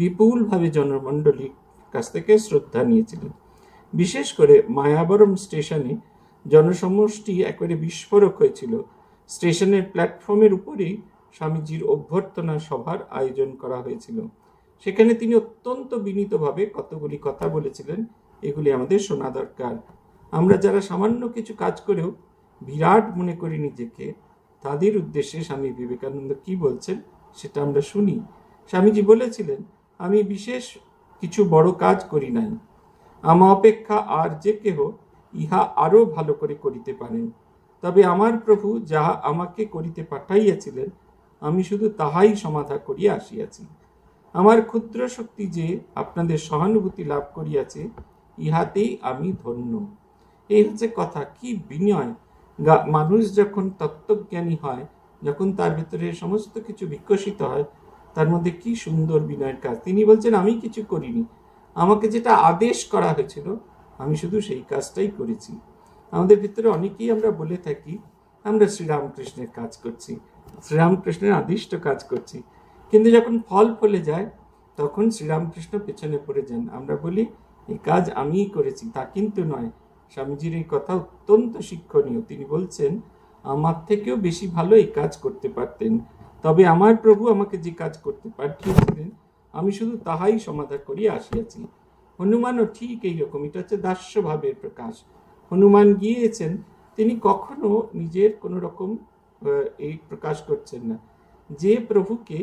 বিপুলভাবে জনমণ্ডলীর কাছ থেকে শ্রদ্ধা নিয়েছিলেন বিশেষ করে মায়াবরম স্টেশনে জনসমষ্টি একেবারে বিস্ফোরক হয়েছিল স্টেশনের প্ল্যাটফর্মের উপরেই স্বামীজির অভ্যর্থনা সভার আয়োজন করা হয়েছিল সেখানে তিনি অত্যন্ত বিনীতভাবে কতগুলি কথা বলেছিলেন এগুলি আমাদের শোনা দরকার আমরা যারা সামান্য কিছু কাজ করেও বিরাট মনে করি নিজেকে তাদের উদ্দেশ্যে স্বামী বিবেকানন্দ কি বলছেন সেটা আমরা শুনি স্বামীজি বলেছিলেন আমি বিশেষ কিছু বড় কাজ করি নাই আমা অপেক্ষা আর যে কেহ ইহা আরও ভালো করে করিতে পারেন তবে আমার প্রভু যাহা আমাকে করিতে পাঠাইয়াছিলেন আমি শুধু তাহাই সমাধা করিয়া আসিয়াছি আমার ক্ষুদ্র শক্তি যে আপনাদের সহানুভূতি লাভ করিয়াছে ইহাতেই আমি ধন্য এই হচ্ছে কথা কি বিনয় মানুষ যখন তত্ত্বজ্ঞানী হয় যখন তার ভিতরে সমস্ত কিছু বিকশিত হয় তার মধ্যে কি সুন্দর বিনয়ের কাজ তিনি বলছেন আমি কিছু করিনি আমাকে যেটা আদেশ করা হয়েছিল আমি শুধু সেই কাজটাই করেছি আমাদের ভিতরে অনেকেই আমরা বলে থাকি আমরা শ্রীরামকৃষ্ণের কাজ করছি শ্রীরামকৃষ্ণের আদিষ্ট কাজ করছি কিন্তু যখন ফল ফলে যায় তখন শ্রীরামকৃষ্ণ পেছনে পড়ে যান আমরা বলি এই কাজ আমিই করেছি তা কিন্তু নয় স্বামীজির এই কথা অত্যন্ত শিক্ষণীয় তিনি বলছেন আমার থেকেও বেশি ভালো এই কাজ করতে পারতেন তবে আমার প্রভু আমাকে যে কাজ করতে পাঠিয়েছিলেন আমি শুধু তাহাই সমাধান করিয়া আসিয়াছি হনুমানও ঠিক এইরকম এটা হচ্ছে দাস্যভাবের প্রকাশ হনুমান গিয়েছেন তিনি কখনো নিজের কোনো রকম এই প্রকাশ করছেন না যে প্রভুকে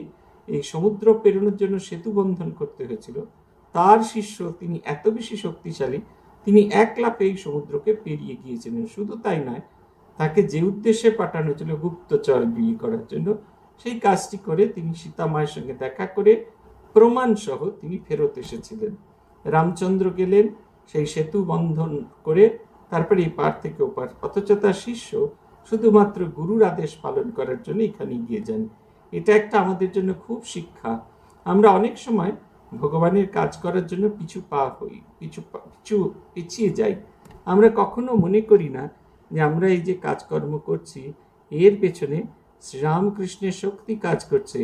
এই সমুদ্র পেরোনোর জন্য সেতু বন্ধন করতে হয়েছিল তার শিষ্য তিনি এত বেশি শক্তিশালী তিনি এক লাফে এই সমুদ্রকে পেরিয়ে গিয়েছিলেন শুধু তাই নয় তাকে যে উদ্দেশ্যে পাঠানো ছিল গুপ্তচর বিলি করার জন্য সেই কাজটি করে তিনি সীতামায়ের সঙ্গে দেখা করে প্রমাণসহ তিনি ফেরত এসেছিলেন রামচন্দ্র গেলেন সেই সেতু বন্ধন করে তারপরে এই পার থেকে ওপার অথচ তার শিষ্য শুধুমাত্র গুরুর আদেশ পালন করার জন্য এখানে গিয়ে যান এটা একটা আমাদের জন্য খুব শিক্ষা আমরা অনেক সময় ভগবানের কাজ করার জন্য পিছু পা হই পিছু পিছু পিছিয়ে যাই আমরা কখনো মনে করি না যে আমরা এই যে কাজকর্ম করছি এর পেছনে শ্রীরামকৃষ্ণের শক্তি কাজ করছে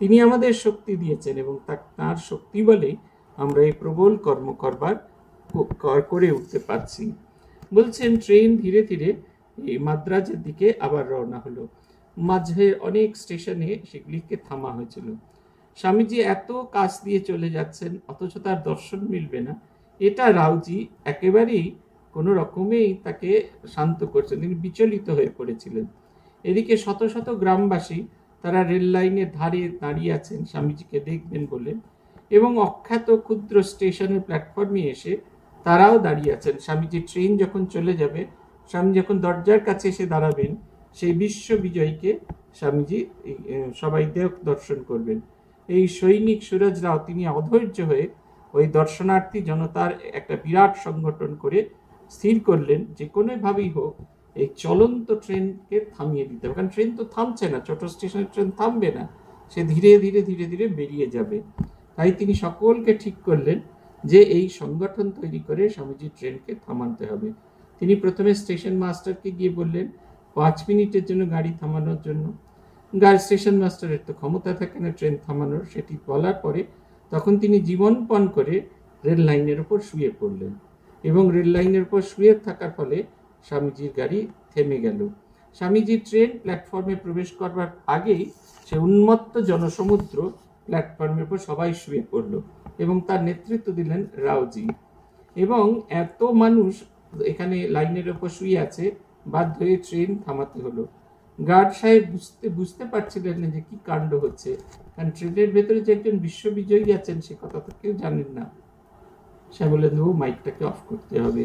তিনি আমাদের শক্তি দিয়েছেন এবং তার শক্তি বলেই আমরা এই প্রবল কর্ম করবার করে উঠতে পারছি বলছেন ট্রেন ধীরে ধীরে এই মাদ্রাজের দিকে আবার রওনা হলো মাঝে অনেক স্টেশনে সেগুলিকে থামা হয়েছিল স্বামীজি এত কাজ দিয়ে চলে যাচ্ছেন অথচ তার দর্শন মিলবে না এটা রাউজি একেবারেই কোনো রকমেই তাকে শান্ত করছেন তিনি বিচলিত হয়ে পড়েছিলেন এদিকে শত শত গ্রামবাসী তারা রেল লাইনের ধারে দাঁড়িয়ে আছেন স্বামীজিকে দেখবেন বলে এবং অখ্যাত ক্ষুদ্র স্টেশনের প্ল্যাটফর্মে এসে তারাও দাঁড়িয়ে আছেন স্বামীজি ট্রেন যখন চলে যাবে স্বামী যখন দরজার কাছে এসে দাঁড়াবেন সেই বিশ্ব বিজয়কে স্বামীজি সবাই দেহ দর্শন করবেন এই সৈনিক সুরজ রাও তিনি অধৈর্য হয়ে ওই দর্শনার্থী জনতার একটা বিরাট সংগঠন করে স্থির করলেন যে কোনোভাবেই হোক এই চলন্ত ট্রেনকে থামিয়ে দিতে হবে কারণ ট্রেন তো থামছে না ছোট স্টেশনের ট্রেন থামবে না সে ধীরে ধীরে ধীরে ধীরে বেরিয়ে যাবে তাই তিনি সকলকে ঠিক করলেন যে এই সংগঠন তৈরি করে স্বামীজির ট্রেনকে থামাতে হবে তিনি প্রথমে স্টেশন মাস্টারকে গিয়ে বললেন পাঁচ মিনিটের জন্য গাড়ি থামানোর জন্য গাড়ি স্টেশন মাস্টারের তো ক্ষমতা থাকে না ট্রেন থামানোর সেটি বলার পরে তখন তিনি জীবনপণ করে রেল লাইনের ওপর শুয়ে পড়লেন এবং রেল লাইনের ওপর শুয়ে থাকার ফলে স্বামীজির গাড়ি থেমে গেল স্বামীজির ট্রেন প্ল্যাটফর্মে প্রবেশ করবার আগেই সে উন্মত্ত জনসমুদ্র প্ল্যাটফর্মের উপর সবাই শুয়ে পড়ল এবং তার নেতৃত্ব দিলেন রাওজি এবং এত মানুষ এখানে লাইনের ওপর শুয়ে আছে বাধ্য হয়ে ট্রেন থামাতে হলো গার্ড সাহেব বুঝতে বুঝতে পারছিলেন না যে কি কাণ্ড হচ্ছে কারণ ট্রেনের ভেতরে যে একজন বিশ্ববিজয়ী আছেন সে কথা তো কেউ জানেন না শ্যামলেন্দু মাইকটাকে অফ করতে হবে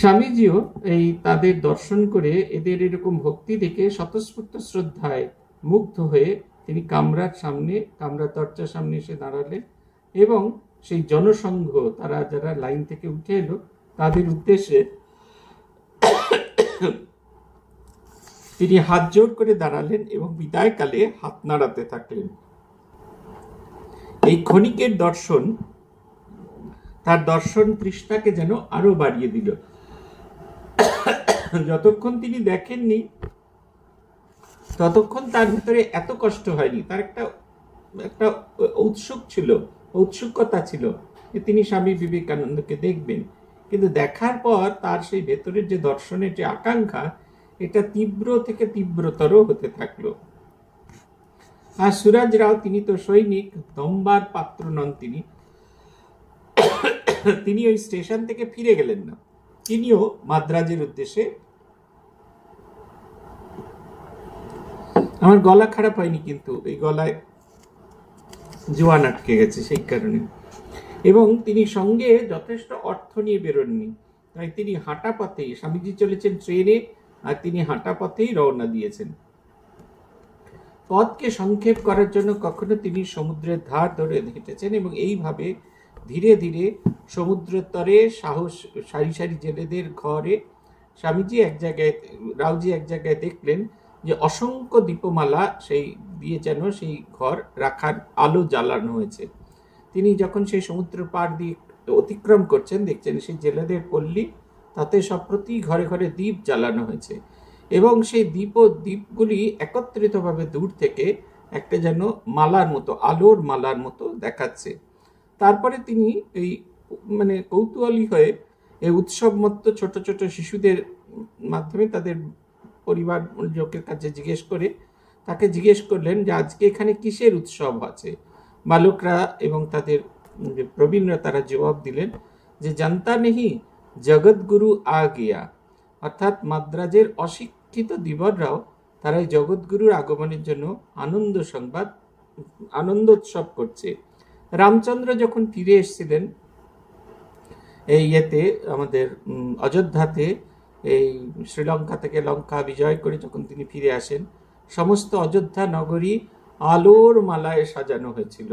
স্বামীজিও এই তাদের দর্শন করে এদের এরকম ভক্তি দেখে স্বতঃস্ফূর্ত শ্রদ্ধায় মুগ্ধ হয়ে তিনি কামরার সামনে কামরা দরজার সামনে এসে দাঁড়ালেন এবং সেই জনসংঘ তারা যারা লাইন থেকে উঠে এলো তাদের উদ্দেশ্যে তিনি হাত জোর করে দাঁড়ালেন এবং বিদায়কালে হাত নাড়াতে থাকলেন এই ক্ষণিকের দর্শন তার দর্শন তৃষ্ণাকে যেন আরো বাড়িয়ে দিল যতক্ষণ তিনি দেখেননি ততক্ষণ তার ভিতরে এত কষ্ট হয়নি তার একটা একটা উৎসুক ছিল ঔৎসুকতা ছিল যে তিনি স্বামী বিবেকানন্দকে দেখবেন কিন্তু দেখার পর তার সেই ভেতরের যে দর্শনের যে আকাঙ্ক্ষা এটা তীব্র থেকে তীব্রতর হতে থাকলো আর সুরাজ রাও তিনি তো সৈনিক দম্বার পাত্র নন তিনি তিনি ওই স্টেশন থেকে ফিরে গেলেন না তিনিও মাদ্রাজের উদ্দেশ্যে আমার গলা খারাপ হয়নি কিন্তু এই গলায় জোয়ান আটকে গেছে সেই কারণে এবং তিনি সঙ্গে যথেষ্ট অর্থ নিয়ে বেরোননি তাই তিনি হাঁটা পথে স্বামীজি চলেছেন ট্রেনে আর তিনি হাঁটা পথেই রওনা দিয়েছেন পথকে সংক্ষেপ করার জন্য কখনো তিনি সমুদ্রের ধার ধরে হেঁটেছেন এবং এইভাবে ধীরে ধীরে সমুদ্রতরে সাহস সারি সারি জেলেদের ঘরে স্বামীজি এক জায়গায় রাউজি এক জায়গায় দেখলেন যে অসংখ্য দীপমালা সেই দিয়ে যেন সেই ঘর রাখার আলো জ্বালানো হয়েছে তিনি যখন সেই সমুদ্র পাড় দিয়ে অতিক্রম করছেন দেখছেন সেই জেলেদের পল্লী তাতে সব প্রতি ঘরে ঘরে দ্বীপ জ্বালানো হয়েছে এবং সেই দ্বীপ ও দ্বীপগুলি একত্রিতভাবে দূর থেকে একটা যেন মালার মতো আলোর মালার মতো দেখাচ্ছে তারপরে তিনি এই মানে কৌতূহলী হয়ে এই উৎসবমত্ত ছোট ছোট শিশুদের মাধ্যমে তাদের পরিবার লোকের কাছে জিজ্ঞেস করে তাকে জিজ্ঞেস করলেন যে আজকে এখানে কিসের উৎসব আছে মালুকরা এবং তাদের যে প্রবীণরা তারা জবাব দিলেন যে জানতা নেহি জগৎগুরু আ গিয়া অর্থাৎ মাদ্রাজের অশিক্ষিত দিবররাও তারা এই জগৎগুরুর আগমনের জন্য আনন্দ সংবাদ আনন্দ উৎসব করছে রামচন্দ্র যখন ফিরে এসেছিলেন এই ইয়েতে আমাদের অযোধ্যাতে এই শ্রীলঙ্কা থেকে লঙ্কা বিজয় করে যখন তিনি ফিরে আসেন সমস্ত অযোধ্যা নগরী আলোর মালায় সাজানো হয়েছিল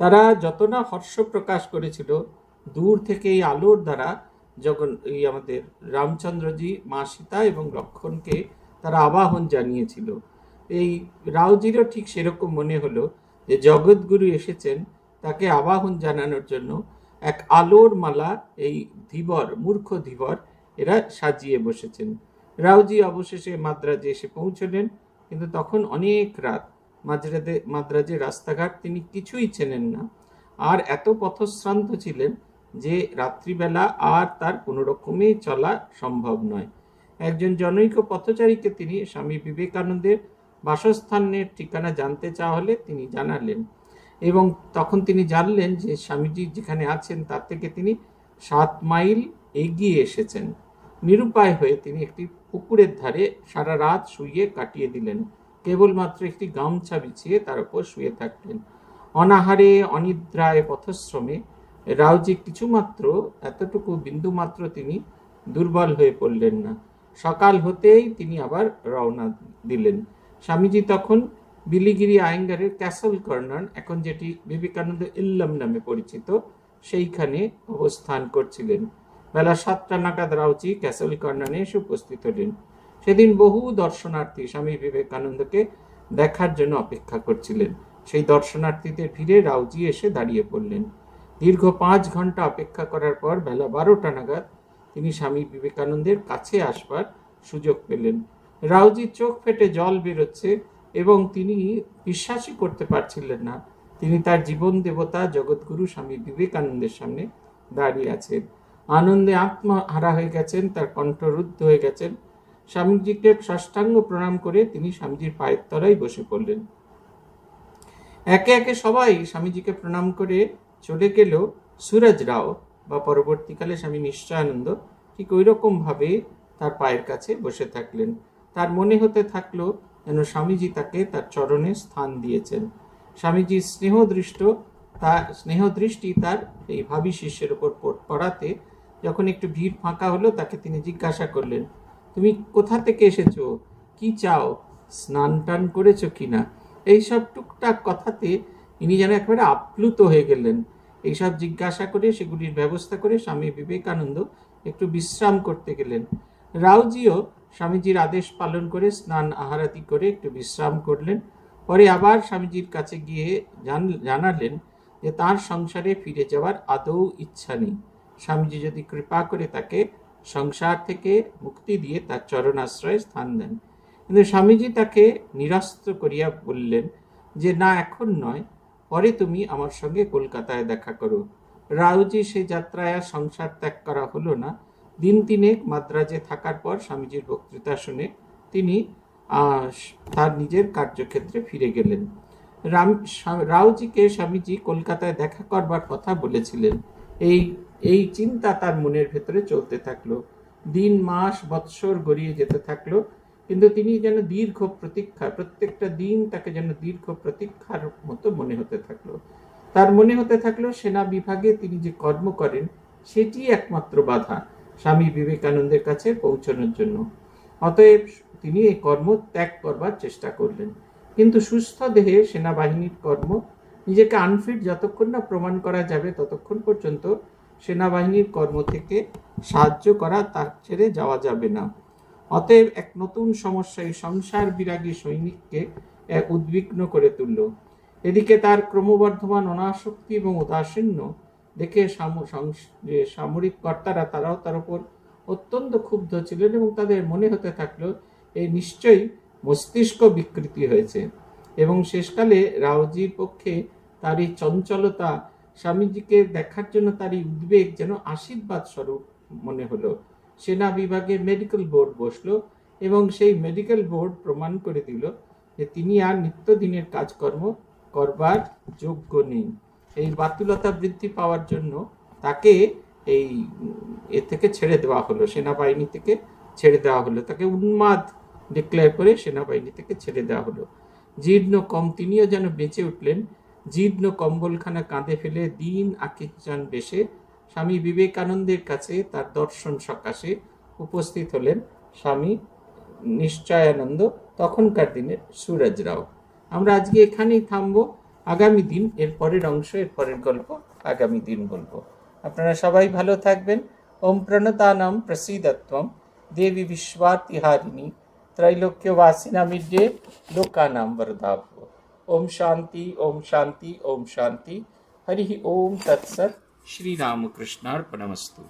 তারা যত না হর্ষ প্রকাশ করেছিল দূর থেকে এই আলোর দ্বারা যখন এই আমাদের রামচন্দ্রজি মা সীতা এবং লক্ষণকে তারা আবাহন জানিয়েছিল এই রাওজিরও ঠিক সেরকম মনে হলো যে জগৎগুরু এসেছেন তাকে আবাহন জানানোর জন্য এক আলোর মালা এই ধীবর মূর্খ ধীবর এরা সাজিয়ে বসেছেন রাওজি অবশেষে মাদ্রাজে এসে পৌঁছলেন কিন্তু তখন অনেক রাত মাঝরাতে মাদ্রাজে রাস্তাঘাট তিনি কিছুই চেনেন না আর এত পথশ্রান্ত ছিলেন যে রাত্রিবেলা আর তার কোনো রকমে চলা সম্ভব নয় একজন জনৈক পথচারীকে তিনি স্বামী বিবেকানন্দের বাসস্থানের ঠিকানা জানতে চাওয়া হলে তিনি জানালেন এবং তখন তিনি জানলেন যে স্বামীজি যেখানে আছেন তার থেকে তিনি সাত মাইল এগিয়ে এসেছেন নিরুপায় হয়ে তিনি একটি পুকুরের ধারে সারা রাত শুয়ে কাটিয়ে দিলেন কেবলমাত্র একটি গামছা বিছিয়ে তার উপর শুয়ে থাকলেন অনাহারে অনিদ্রায় পথশ্রমে রাউজি কিছুমাত্র এতটুকু বিন্দুমাত্র তিনি দুর্বল হয়ে পড়লেন না সকাল হতেই তিনি আবার রওনা দিলেন স্বামীজি তখন বিলিগিরি আয়েঙ্গারের ক্যাসল কর্নার এখন যেটি বিবেকানন্দ ইল্লাম নামে পরিচিত সেইখানে অবস্থান করছিলেন বেলা সাতটা নাগাদ রাউজি ক্যাসল কর্নারে এসে উপস্থিত হলেন সেদিন বহু দর্শনার্থী স্বামী বিবেকানন্দকে দেখার জন্য অপেক্ষা করছিলেন সেই দর্শনার্থীদের ভিড়ে রাউজি এসে দাঁড়িয়ে পড়লেন দীর্ঘ পাঁচ ঘন্টা অপেক্ষা করার পর বেলা বারোটা নাগাদ তিনি স্বামী বিবেকানন্দের কাছে আসবার সুযোগ পেলেন রাউজির চোখ ফেটে জল বেরোচ্ছে এবং তিনি বিশ্বাসই করতে পারছিলেন না তিনি তার জীবন দেবতা জগৎগুরু স্বামী বিবেকানন্দের সামনে দাঁড়িয়ে আছেন আনন্দে আত্মহারা হয়ে গেছেন তার কণ্ঠরুদ্ধ হয়ে গেছেন স্বামীজিকে সাষ্টাঙ্গ প্রণাম করে তিনি স্বামীজির পায়ের তলায় বসে পড়লেন একে একে সবাই স্বামীজিকে প্রণাম করে চলে গেল সুরজ রাও বা পরবর্তীকালে স্বামী নিশ্চয়ানন্দ ঠিক ওই রকমভাবে তার পায়ের কাছে বসে থাকলেন তার মনে হতে থাকলো যেন স্বামীজি তাকে তার চরণে স্থান দিয়েছেন স্বামীজির স্নেহদৃষ্ট তার স্নেহদৃষ্টি তার এই ভাবি শিষ্যের ওপর পড়াতে যখন একটু ভিড় ফাঁকা হলো তাকে তিনি জিজ্ঞাসা করলেন তুমি কোথা থেকে এসেছো কি চাও স্নান টান করেছো কি না এইসব টুকটাক কথাতে ইনি যেন একেবারে আপ্লুত হয়ে গেলেন এইসব জিজ্ঞাসা করে সেগুলির ব্যবস্থা করে স্বামী বিবেকানন্দ একটু বিশ্রাম করতে গেলেন রাউজিও স্বামীজির আদেশ পালন করে স্নান আহারাতি করে একটু বিশ্রাম করলেন পরে আবার স্বামীজির কাছে গিয়ে জানালেন যে তার সংসারে ফিরে যাওয়ার আদৌ ইচ্ছা নেই স্বামীজি যদি কৃপা করে তাকে সংসার থেকে মুক্তি দিয়ে তার চরণাশ্রয়ে স্থান দেন কিন্তু স্বামীজি তাকে নিরস্ত্র করিয়া বললেন যে না এখন নয় পরে তুমি আমার সঙ্গে কলকাতায় দেখা করো রাউজি সে যাত্রায় আর সংসার ত্যাগ করা হলো না দিন তিনেক মাদ্রাজে থাকার পর স্বামীজির বক্তৃতা শুনে তিনি তার নিজের কার্যক্ষেত্রে ফিরে গেলেন রাম রাউজিকে স্বামীজি কলকাতায় দেখা করবার কথা বলেছিলেন এই এই চিন্তা তার মনের ভেতরে চলতে থাকলো দিন মাস বৎসর গড়িয়ে যেতে থাকলো কিন্তু তিনি যেন দীর্ঘ প্রতীক্ষা প্রত্যেকটা দিন তাকে যেন দীর্ঘ প্রতীক্ষার মতো মনে হতে থাকলো তার মনে হতে থাকলো সেনা বিভাগে তিনি যে কর্ম করেন সেটি একমাত্র বাধা স্বামী বিবেকানন্দের কাছে পৌঁছানোর জন্য অতএব তিনি এই কর্ম ত্যাগ করবার চেষ্টা করলেন কিন্তু সুস্থ দেহে সেনাবাহিনীর কর্ম নিজেকে আনফিট যতক্ষণ না প্রমাণ করা যাবে ততক্ষণ পর্যন্ত সেনাবাহিনীর কর্ম থেকে সাহায্য করা তার ছেড়ে যাওয়া যাবে না অতএব এক নতুন সমস্যায় সংসার বিরাগী সৈনিককে এক উদ্বিগ্ন করে তুলল এদিকে তার ক্রমবর্ধমান অনাসক্তি এবং উদাসীন্য দেখে সামরিক কর্তারা তারাও তার উপর অত্যন্ত ক্ষুব্ধ ছিলেন এবং তাদের মনে হতে থাকলো এই নিশ্চয়ই মস্তিষ্ক বিকৃতি হয়েছে এবং শেষকালে রাওজির পক্ষে তার এই চঞ্চলতা স্বামীজিকে দেখার জন্য তার এই উদ্বেগ যেন আশীর্বাদ স্বরূপ মনে হলো সেনা বিভাগে মেডিকেল বোর্ড বসলো এবং সেই মেডিকেল বোর্ড প্রমাণ করে দিল যে তিনি আর নিত্যদিনের কাজকর্ম করবার যোগ্য নেই এই বাতুলতা বৃদ্ধি পাওয়ার জন্য তাকে এই এ থেকে ছেড়ে দেওয়া হলো সেনাবাহিনী থেকে ছেড়ে দেওয়া হলো তাকে উন্মাদ ডিক্লেয়ার করে সেনাবাহিনী থেকে ছেড়ে দেওয়া হলো জীর্ণ কম তিনিও যেন বেঁচে উঠলেন জীর্ণ কম্বলখানা কাঁধে ফেলে দিন আকিঞ্চন বেশে স্বামী বিবেকানন্দের কাছে তার দর্শন সকাশে উপস্থিত হলেন স্বামী নিশ্চয়ানন্দ তখনকার দিনের সুরজ রাও আমরা আজকে এখানেই থামবো আগামী দিন এর পরের অংশ এর পরের গল্প আগামী দিন গল্প আপনারা সবাই ভালো থাকবেন ওম প্রণতানম প্রসিদত্বম দেবী বিশ্বাতিহারিণী তিহারিণী ত্রৈলোক্যবাসিনা মিড্ডে লোকানাম বরদাভ ओम शांति ओम शांति ओम शांति हरि ओम तत्सत श्री रामकृष्णार्पणमस्तु